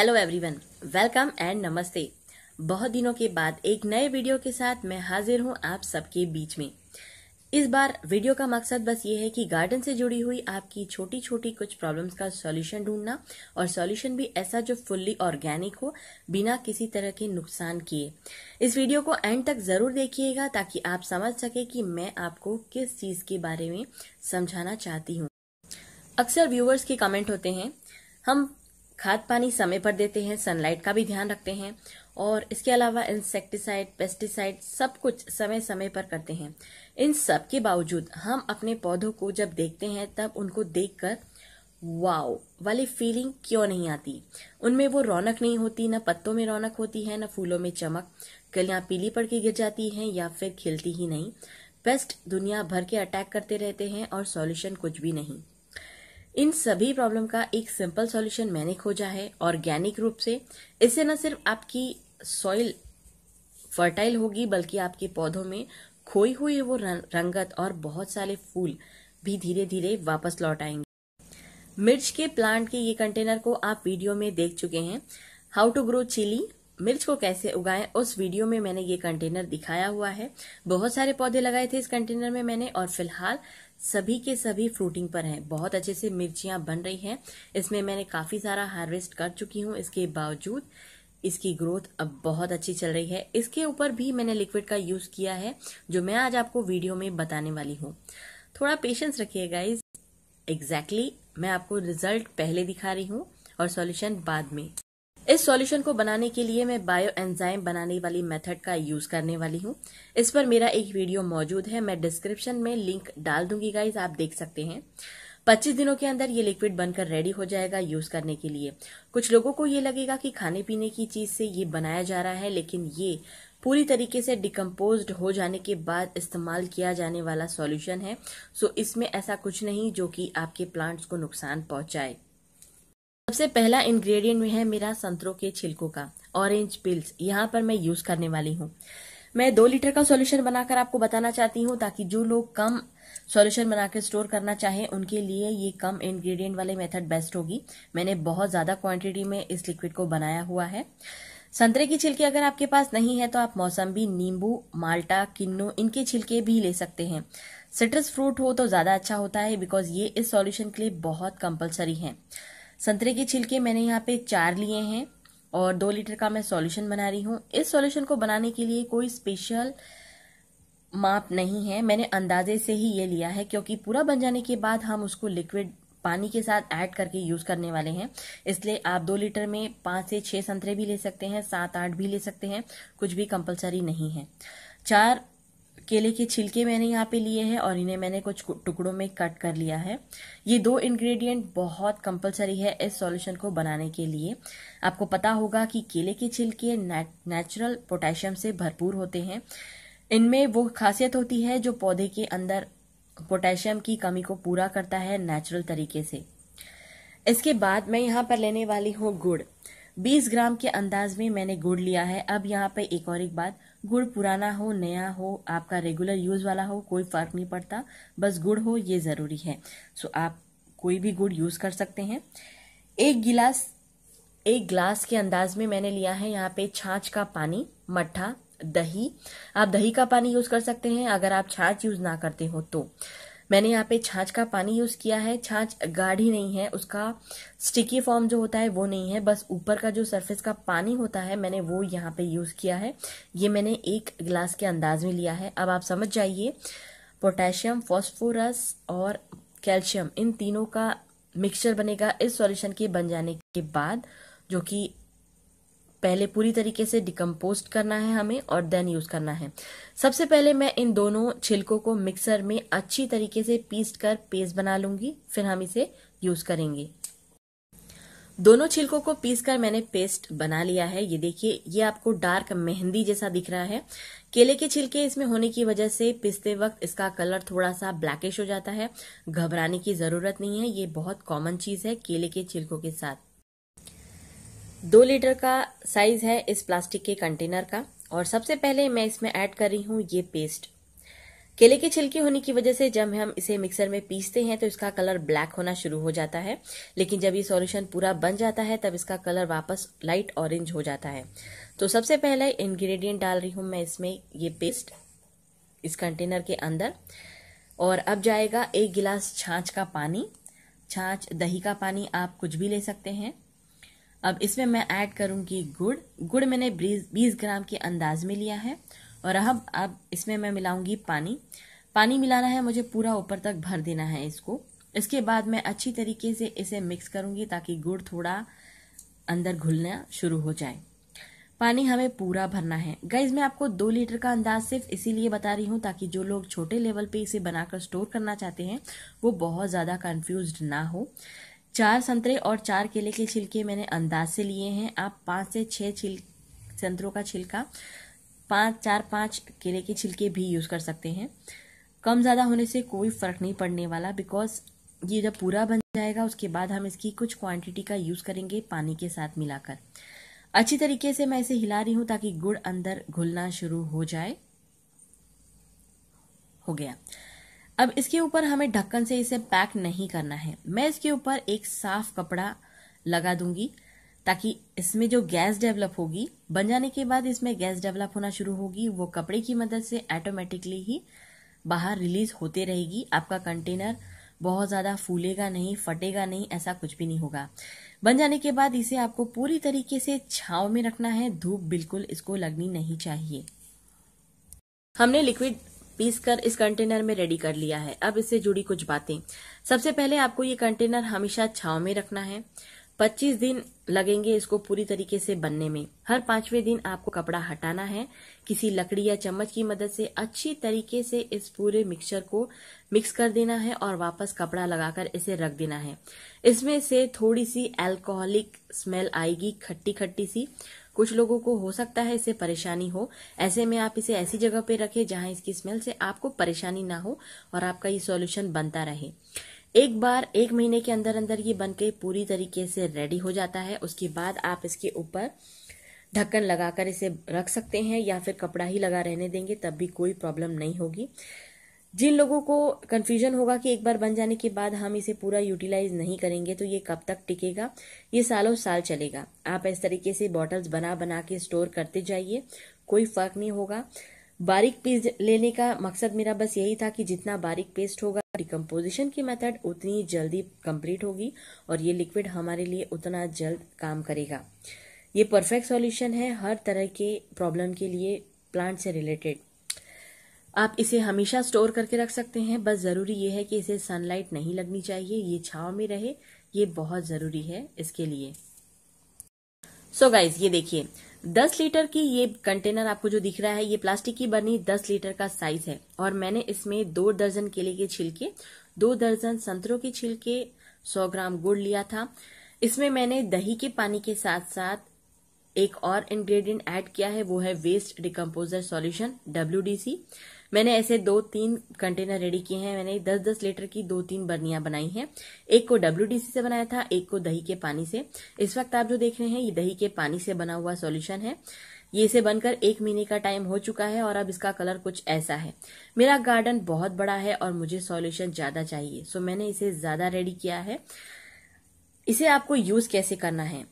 hello everyone welcome and नमस्ते बहुत दिनों के बाद एक नए वीडियो के साथ मैं हाजिर हूं आप सबके बीच में इस बार वीडियो का मकसद बस ये है कि गार्डन से जुड़ी हुई आपकी छोटी छोटी कुछ प्रॉब्लम्स का सॉल्यूशन ढूंढना और सॉल्यूशन भी ऐसा जो फुल्ली ऑर्गेनिक हो बिना किसी तरह के नुकसान किए इस वीडियो को एंड तक जरूर देखिएगा ताकि आप समझ सके कि मैं आपको किस चीज के बारे में समझाना चाहती हूँ अक्सर व्यूवर्स के कमेंट होते हैं हम खाद पानी समय पर देते हैं सनलाइट का भी ध्यान रखते हैं और इसके अलावा इंसेक्टिसाइड पेस्टिसाइड सब कुछ समय समय पर करते हैं इन सब के बावजूद हम अपने पौधों को जब देखते हैं तब उनको देखकर वाओ वाली फीलिंग क्यों नहीं आती उनमें वो रौनक नहीं होती ना पत्तों में रौनक होती है ना फूलों में चमक कलियां पीली पड़ के गिर जाती हैं या फिर खिलती ही नहीं पेस्ट दुनिया भर के अटैक करते रहते हैं और सॉल्यूशन कुछ भी नहीं इन सभी प्रॉब्लम का एक सिंपल सॉल्यूशन मैंने खोजा है ऑर्गेनिक रूप से इससे न सिर्फ आपकी सॉइल फर्टाइल होगी बल्कि आपके पौधों में खोई हुई वो रंगत और बहुत सारे फूल भी धीरे धीरे वापस लौट आएंगे मिर्च के प्लांट के ये कंटेनर को आप वीडियो में देख चुके हैं हाउ टू ग्रो चिली मिर्च को कैसे उगाएं उस वीडियो में मैंने ये कंटेनर दिखाया हुआ है बहुत सारे पौधे लगाए थे इस कंटेनर में मैंने और फिलहाल सभी के सभी फ्रूटिंग पर हैं बहुत अच्छे से मिर्चियां बन रही हैं इसमें मैंने काफी सारा हार्वेस्ट कर चुकी हूँ इसके बावजूद इसकी ग्रोथ अब बहुत अच्छी चल रही है इसके ऊपर भी मैंने लिक्विड का यूज किया है जो मैं आज आपको वीडियो में बताने वाली हूँ थोड़ा पेशेंस रखिये गाइज एग्जैक्टली exactly, मैं आपको रिजल्ट पहले दिखा रही हूँ और सोल्यूशन बाद में इस सॉल्यूशन को बनाने के लिए मैं बायो एंजाइम बनाने वाली मेथड का यूज करने वाली हूँ इस पर मेरा एक वीडियो मौजूद है मैं डिस्क्रिप्शन में लिंक डाल दूंगी गाइज आप देख सकते हैं 25 दिनों के अंदर ये लिक्विड बनकर रेडी हो जाएगा यूज करने के लिए कुछ लोगों को ये लगेगा कि खाने पीने की चीज से ये बनाया जा रहा है लेकिन ये पूरी तरीके से डिकम्पोज हो जाने के बाद इस्तेमाल किया जाने वाला सॉल्यूशन है सो इसमें ऐसा कुछ नहीं जो कि आपके प्लांट्स को नुकसान पहुंचाए सबसे पहला इंग्रेडिएंट में है मेरा संतरों के छिलकों का ऑरेंज पिल्स यहाँ पर मैं यूज करने वाली हूँ मैं दो लीटर का सॉल्यूशन बनाकर आपको बताना चाहती हूँ ताकि जो लोग कम सॉल्यूशन बनाकर स्टोर करना चाहें उनके लिए ये कम इंग्रेडिएंट वाले मेथड बेस्ट होगी मैंने बहुत ज्यादा क्वांटिटी में इस लिक्विड को बनाया हुआ है संतरे की छिलके अगर आपके पास नहीं है तो आप मौसम्बी नींबू माल्टा किन्नू इनके छिलके भी ले सकते हैं सिट्रस फ्रूट हो तो ज्यादा अच्छा होता है बिकॉज ये इस सोल्यूशन के लिए बहुत कंपल्सरी है संतरे के छिलके मैंने यहाँ पे चार लिए हैं और दो लीटर का मैं सॉल्यूशन बना रही हूँ इस सॉल्यूशन को बनाने के लिए कोई स्पेशल माप नहीं है मैंने अंदाजे से ही ये लिया है क्योंकि पूरा बन जाने के बाद हम उसको लिक्विड पानी के साथ ऐड करके यूज करने वाले हैं इसलिए आप दो लीटर में पांच से छह संतरे भी ले सकते हैं सात आठ भी ले सकते हैं कुछ भी कंपलसरी नहीं है चार केले के छिलके मैंने यहाँ पे लिए हैं और इन्हें मैंने कुछ टुकड़ों में कट कर लिया है ये दो इंग्रेडिएंट बहुत कंपलसरी है इस सॉल्यूशन को बनाने के लिए आपको पता होगा कि केले के छिलके नेचुरल पोटेशियम से भरपूर होते हैं इनमें वो खासियत होती है जो पौधे के अंदर पोटेशियम की कमी को पूरा करता है नेचुरल तरीके से इसके बाद मैं यहाँ पर लेने वाली हूँ गुड़ 20 ग्राम के अंदाज में मैंने गुड़ लिया है अब यहाँ पे एक और एक बात गुड़ पुराना हो नया हो आपका रेगुलर यूज वाला हो कोई फर्क नहीं पड़ता बस गुड़ हो ये जरूरी है सो so, आप कोई भी गुड़ यूज कर सकते हैं एक गिलास एक ग्लास के अंदाज में मैंने लिया है यहाँ पे छाछ का पानी मट्ठा दही आप दही का पानी यूज कर सकते हैं अगर आप छाछ यूज ना करते हो तो मैंने यहाँ पे छाछ का पानी यूज़ किया है छाछ गाढ़ी नहीं है उसका स्टिकी फॉर्म जो होता है वो नहीं है बस ऊपर का जो सरफेस का पानी होता है मैंने वो यहाँ पे यूज़ किया है ये मैंने एक गिलास के अंदाज में लिया है अब आप समझ जाइए पोटेशियम फॉस्फोरस और कैल्शियम इन तीनों का मिक्सचर बनेगा इस सॉल्यूशन के बन जाने के बाद जो कि पहले पूरी तरीके से डिकम्पोस्ट करना है हमें और देन यूज करना है सबसे पहले मैं इन दोनों छिलकों को मिक्सर में अच्छी तरीके से पीस कर पेस्ट बना लूंगी फिर हम इसे यूज करेंगे दोनों छिलकों को पीस कर मैंने पेस्ट बना लिया है ये देखिए ये आपको डार्क मेहंदी जैसा दिख रहा है केले के छिलके इसमें होने की वजह से पिसते वक्त इसका कलर थोड़ा सा ब्लैकिश हो जाता है घबराने की जरूरत नहीं है ये बहुत कॉमन चीज है केले के छिलकों के साथ दो लीटर का साइज है इस प्लास्टिक के कंटेनर का और सबसे पहले मैं इसमें ऐड कर रही हूँ ये पेस्ट केले के छिलके होने की वजह से जब हम इसे मिक्सर में पीसते हैं तो इसका कलर ब्लैक होना शुरू हो जाता है लेकिन जब ये सॉल्यूशन पूरा बन जाता है तब इसका कलर वापस लाइट ऑरेंज हो जाता है तो सबसे पहले इंग्रेडिएंट डाल रही हूं मैं इसमें ये पेस्ट इस कंटेनर के अंदर और अब जाएगा एक गिलास छाछ का पानी छाछ दही का पानी आप कुछ भी ले सकते हैं अब इसमें मैं ऐड करूंगी गुड़ गुड़ मैंने बीस ग्राम के अंदाज में लिया है और अब अब इसमें मैं मिलाऊंगी पानी पानी मिलाना है मुझे पूरा ऊपर तक भर देना है इसको इसके बाद मैं अच्छी तरीके से इसे मिक्स करूंगी ताकि गुड़ थोड़ा अंदर घुलना शुरू हो जाए पानी हमें पूरा भरना है गाइज मैं आपको दो लीटर का अंदाज सिर्फ इसीलिए बता रही हूँ ताकि जो लोग छोटे लेवल पे इसे बनाकर स्टोर करना चाहते हैं वो बहुत ज़्यादा कन्फ्यूज ना हो चार संतरे और चार केले के छिलके मैंने अंदाज से लिए हैं आप पाँच से छः छिल संतरों का छिलका पाँच चार पाँच केले के छिलके भी यूज़ कर सकते हैं कम ज़्यादा होने से कोई फ़र्क नहीं पड़ने वाला बिकॉज ये जब पूरा बन जाएगा उसके बाद हम इसकी कुछ क्वांटिटी का यूज़ करेंगे पानी के साथ मिलाकर अच्छी तरीके से मैं इसे हिला रही हूँ ताकि गुड़ अंदर घुलना शुरू हो जाए हो गया अब इसके ऊपर हमें ढक्कन से इसे पैक नहीं करना है मैं इसके ऊपर एक साफ कपड़ा लगा दूंगी ताकि इसमें जो गैस डेवलप होगी बन जाने के बाद इसमें गैस डेवलप होना शुरू होगी वो कपड़े की मदद से ऑटोमेटिकली ही बाहर रिलीज होते रहेगी आपका कंटेनर बहुत ज़्यादा फूलेगा नहीं फटेगा नहीं ऐसा कुछ भी नहीं होगा बन जाने के बाद इसे आपको पूरी तरीके से छाव में रखना है धूप बिल्कुल इसको लगनी नहीं चाहिए हमने लिक्विड पीस कर इस कंटेनर में रेडी कर लिया है अब इससे जुड़ी कुछ बातें सबसे पहले आपको ये कंटेनर हमेशा छाव में रखना है 25 दिन लगेंगे इसको पूरी तरीके से बनने में हर पांचवें दिन आपको कपड़ा हटाना है किसी लकड़ी या चम्मच की मदद से अच्छी तरीके से इस पूरे मिक्सचर को मिक्स कर देना है और वापस कपड़ा लगाकर इसे रख देना है इसमें से थोड़ी सी अल्कोहलिक स्मेल आएगी खट्टी खट्टी सी कुछ लोगों को हो सकता है इससे परेशानी हो ऐसे में आप इसे ऐसी जगह पे रखें जहां इसकी स्मेल से आपको परेशानी ना हो और आपका ये सॉल्यूशन बनता रहे एक बार एक महीने के अंदर अंदर ये बन के पूरी तरीके से रेडी हो जाता है उसके बाद आप इसके ऊपर ढक्कन लगाकर इसे रख सकते हैं या फिर कपड़ा ही लगा रहने देंगे तब भी कोई प्रॉब्लम नहीं होगी जिन लोगों को कन्फ्यूजन होगा कि एक बार बन जाने के बाद हम इसे पूरा यूटिलाइज नहीं करेंगे तो ये कब तक टिकेगा ये सालों साल चलेगा आप इस तरीके से बॉटल्स बना बना के स्टोर करते जाइए कोई फर्क नहीं होगा बारीक पेस्ट लेने का मकसद मेरा बस यही था कि जितना बारीक पेस्ट होगा डिकम्पोजिशन की मेथड उतनी जल्दी कंप्लीट होगी और ये लिक्विड हमारे लिए उतना जल्द काम करेगा ये परफेक्ट सॉल्यूशन है हर तरह के प्रॉब्लम के लिए प्लांट से रिलेटेड आप इसे हमेशा स्टोर करके रख सकते हैं बस ज़रूरी ये है कि इसे सनलाइट नहीं लगनी चाहिए ये छाव में रहे ये बहुत ज़रूरी है इसके लिए सो so गाइज ये देखिए 10 लीटर की ये कंटेनर आपको जो दिख रहा है ये प्लास्टिक की बनी 10 लीटर का साइज है और मैंने इसमें दो दर्जन केले के छिलके दो दर्जन संतरों के छिलके 100 ग्राम गुड़ लिया था इसमें मैंने दही के पानी के साथ साथ एक और इंग्रेडिएंट ऐड किया है वो है वेस्ट डिकम्पोजर सॉल्यूशन डब्ल्यू मैंने ऐसे दो तीन कंटेनर रेडी किए हैं मैंने दस दस लीटर की दो तीन बर्नियां बनाई हैं एक को डब्ल्यू से बनाया था एक को दही के पानी से इस वक्त आप जो देख रहे हैं ये दही के पानी से बना हुआ सोल्यूशन है ये इसे बनकर एक महीने का टाइम हो चुका है और अब इसका कलर कुछ ऐसा है मेरा गार्डन बहुत बड़ा है और मुझे सॉल्यूशन ज्यादा चाहिए सो मैंने इसे ज्यादा रेडी किया है इसे आपको यूज कैसे करना है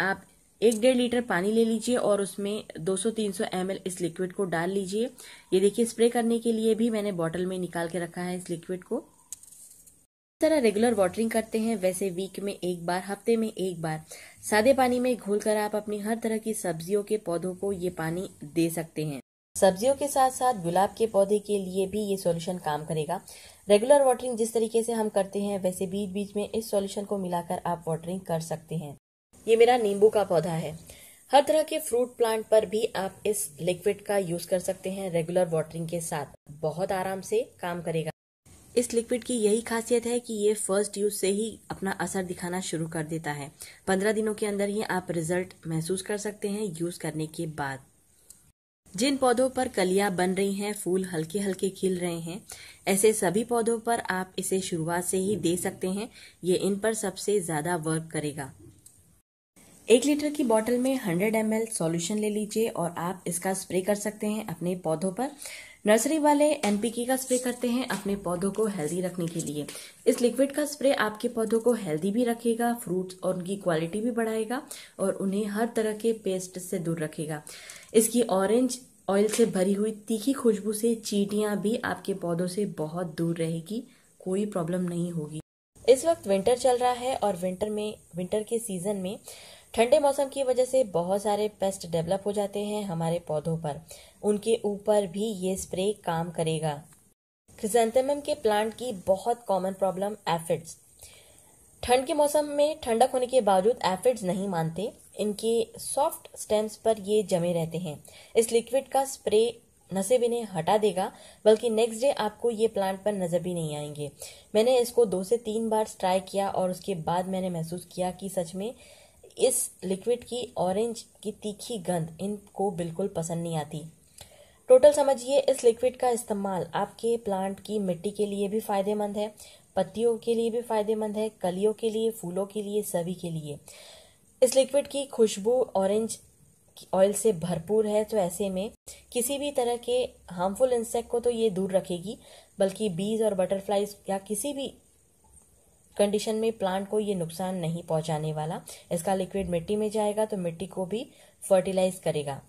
आप एक डेढ़ लीटर पानी ले लीजिए और उसमें 200-300 सौ इस लिक्विड को डाल लीजिए ये देखिए स्प्रे करने के लिए भी मैंने बॉटल में निकाल के रखा है इस लिक्विड को इस तरह रेगुलर वाटरिंग करते हैं वैसे वीक में एक बार हफ्ते में एक बार सादे पानी में घोलकर आप अपनी हर तरह की सब्जियों के पौधों को ये पानी दे सकते हैं सब्जियों के साथ साथ गुलाब के पौधे के लिए भी ये सॉल्यूशन काम करेगा रेगुलर वाटरिंग जिस तरीके से हम करते हैं वैसे बीच बीच में इस सॉल्यूशन को मिलाकर आप वाटरिंग कर सकते हैं ये मेरा नींबू का पौधा है हर तरह के फ्रूट प्लांट पर भी आप इस लिक्विड का यूज कर सकते हैं रेगुलर वाटरिंग के साथ बहुत आराम से काम करेगा इस लिक्विड की यही खासियत है कि ये फर्स्ट यूज से ही अपना असर दिखाना शुरू कर देता है पंद्रह दिनों के अंदर ही आप रिजल्ट महसूस कर सकते हैं यूज करने के बाद जिन पौधों पर कलिया बन रही हैं फूल हल्के हल्के खिल रहे हैं ऐसे सभी पौधों पर आप इसे शुरुआत से ही दे सकते हैं ये इन पर सबसे ज्यादा वर्क करेगा एक लीटर की बॉटल में 100 एम सॉल्यूशन ले लीजिए और आप इसका स्प्रे कर सकते हैं अपने पौधों पर नर्सरी वाले एनपीके का स्प्रे करते हैं अपने पौधों को हेल्दी रखने के लिए इस लिक्विड का स्प्रे आपके पौधों को हेल्दी भी रखेगा फ्रूट्स और उनकी क्वालिटी भी बढ़ाएगा और उन्हें हर तरह के पेस्ट से दूर रखेगा इसकी ऑरेंज ऑयल से भरी हुई तीखी खुशबू से चीटियाँ भी आपके पौधों से बहुत दूर रहेगी कोई प्रॉब्लम नहीं होगी इस वक्त विंटर चल रहा है और विंटर में विंटर के सीजन में ठंडे मौसम की वजह से बहुत सारे पेस्ट डेवलप हो जाते हैं हमारे पौधों पर उनके ऊपर भी ये स्प्रे काम करेगा क्रिजेंथेमम के प्लांट की बहुत कॉमन प्रॉब्लम एफिड्स ठंड के मौसम में ठंडक होने के बावजूद एफिड्स नहीं मानते इनके सॉफ्ट स्टेम्स पर ये जमे रहते हैं इस लिक्विड का स्प्रे न सिर्फ इन्हें हटा देगा बल्कि नेक्स्ट डे आपको ये प्लांट पर नजर भी नहीं आएंगे मैंने इसको दो से तीन बार ट्राई किया और उसके बाद मैंने महसूस किया कि सच में इस लिक्विड की ऑरेंज की तीखी गंध इनको बिल्कुल पसंद नहीं आती टोटल समझिए इस लिक्विड का इस्तेमाल आपके प्लांट की मिट्टी के लिए भी फायदेमंद है पत्तियों के लिए भी फायदेमंद है कलियों के लिए फूलों के लिए सभी के लिए इस लिक्विड की खुशबू ऑरेंज ऑयल से भरपूर है तो ऐसे में किसी भी तरह के हार्मफुल इंसेक्ट को तो ये दूर रखेगी बल्कि बीज और बटरफ्लाईज या किसी भी कंडीशन में प्लांट को ये नुकसान नहीं पहुंचाने वाला इसका लिक्विड मिट्टी में जाएगा तो मिट्टी को भी फर्टिलाइज करेगा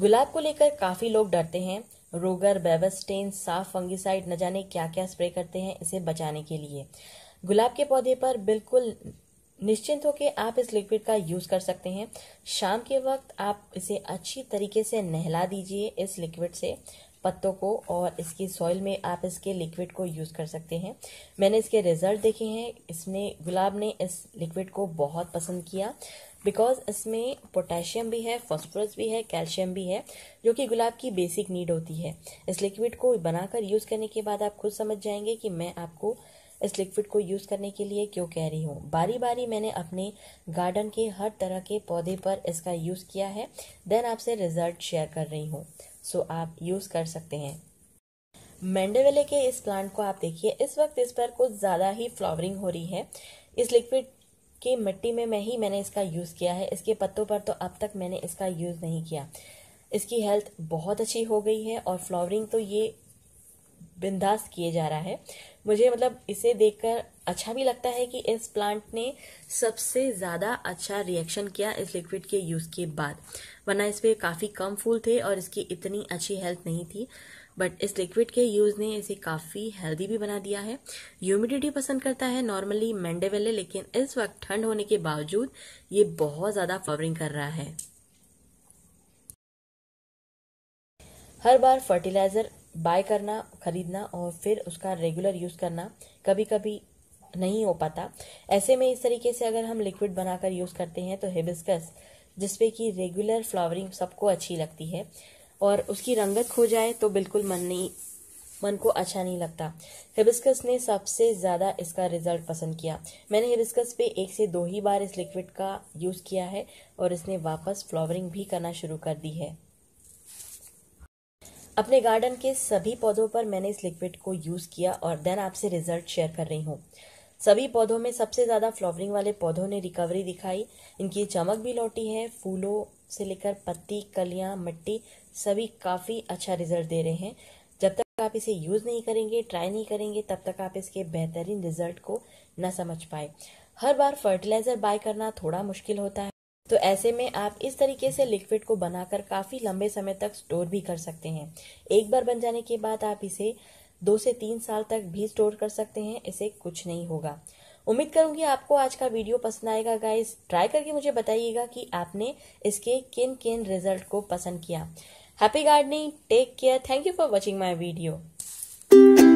गुलाब को लेकर काफी लोग डरते हैं रोगर बेबस्टेन साफ फंगिसाइड न जाने क्या क्या स्प्रे करते हैं इसे बचाने के लिए गुलाब के पौधे पर बिल्कुल निश्चिंत होकर आप इस लिक्विड का यूज कर सकते हैं शाम के वक्त आप इसे अच्छी तरीके से नहला दीजिए इस लिक्विड से पत्तों को और इसकी सॉइल में आप इसके लिक्विड को यूज़ कर सकते हैं मैंने इसके रिजल्ट देखे हैं इसने गुलाब ने इस लिक्विड को बहुत पसंद किया बिकॉज इसमें पोटेशियम भी है फॉस्फोरस भी है कैल्शियम भी है जो कि गुलाब की बेसिक नीड होती है इस लिक्विड को बनाकर यूज़ करने के बाद आप खुद समझ जाएंगे कि मैं आपको इस लिक्विड को यूज़ करने के लिए क्यों कह रही हूँ बारी बारी मैंने अपने गार्डन के हर तरह के पौधे पर इसका यूज़ किया है देन आपसे रिजल्ट शेयर कर रही हूँ सो आप यूज़ कर सकते हैं मैंडेवेले के इस प्लांट को आप देखिए इस वक्त इस पर कुछ ज़्यादा ही फ्लावरिंग हो रही है इस लिक्विड की मिट्टी में मैं ही मैंने इसका यूज़ किया है इसके पत्तों पर तो अब तक मैंने इसका यूज़ नहीं किया इसकी हेल्थ बहुत अच्छी हो गई है और फ्लावरिंग तो ये बिंदास किए जा रहा है मुझे मतलब इसे देखकर अच्छा भी लगता है कि इस प्लांट ने सबसे ज़्यादा अच्छा रिएक्शन किया इस लिक्विड के यूज़ के बाद वरना इस पर काफ़ी कम फूल थे और इसकी इतनी अच्छी हेल्थ नहीं थी बट इस लिक्विड के यूज़ ने इसे काफ़ी हेल्दी भी बना दिया है ह्यूमिडिटी पसंद करता है नॉर्मली मैंडेवेले लेकिन इस वक्त ठंड होने के बावजूद ये बहुत ज़्यादा फ्लावरिंग कर रहा है हर बार फर्टिलाइज़र बाय करना खरीदना और फिर उसका रेगुलर यूज़ करना कभी कभी नहीं हो पाता ऐसे में इस तरीके से अगर हम लिक्विड बनाकर यूज़ करते हैं तो हिबिस्कस जिसपे कि रेगुलर फ्लावरिंग सबको अच्छी लगती है और उसकी रंगत खो जाए तो बिल्कुल मन नहीं मन को अच्छा नहीं लगता हिबिस्कस ने सबसे ज़्यादा इसका रिजल्ट पसंद किया मैंने हिबिस्कस पे एक से दो ही बार इस लिक्विड का यूज़ किया है और इसने वापस फ्लावरिंग भी करना शुरू कर दी है अपने गार्डन के सभी पौधों पर मैंने इस लिक्विड को यूज़ किया और देन आपसे रिजल्ट शेयर कर रही हूँ सभी पौधों में सबसे ज़्यादा फ्लावरिंग वाले पौधों ने रिकवरी दिखाई इनकी चमक भी लौटी है फूलों से लेकर पत्ती कलियां मिट्टी सभी काफ़ी अच्छा रिजल्ट दे रहे हैं जब तक आप इसे यूज़ नहीं करेंगे ट्राई नहीं करेंगे तब तक आप इसके बेहतरीन रिजल्ट को न समझ पाए हर बार फर्टिलाइजर बाय करना थोड़ा मुश्किल होता है तो ऐसे में आप इस तरीके से लिक्विड को बनाकर काफ़ी लंबे समय तक स्टोर भी कर सकते हैं एक बार बन जाने के बाद आप इसे दो से तीन साल तक भी स्टोर कर सकते हैं इसे कुछ नहीं होगा उम्मीद करूंगी आपको आज का वीडियो पसंद आएगा गाइस ट्राई करके मुझे बताइएगा कि आपने इसके किन किन रिजल्ट को पसंद किया happy gardening take care thank you for watching my video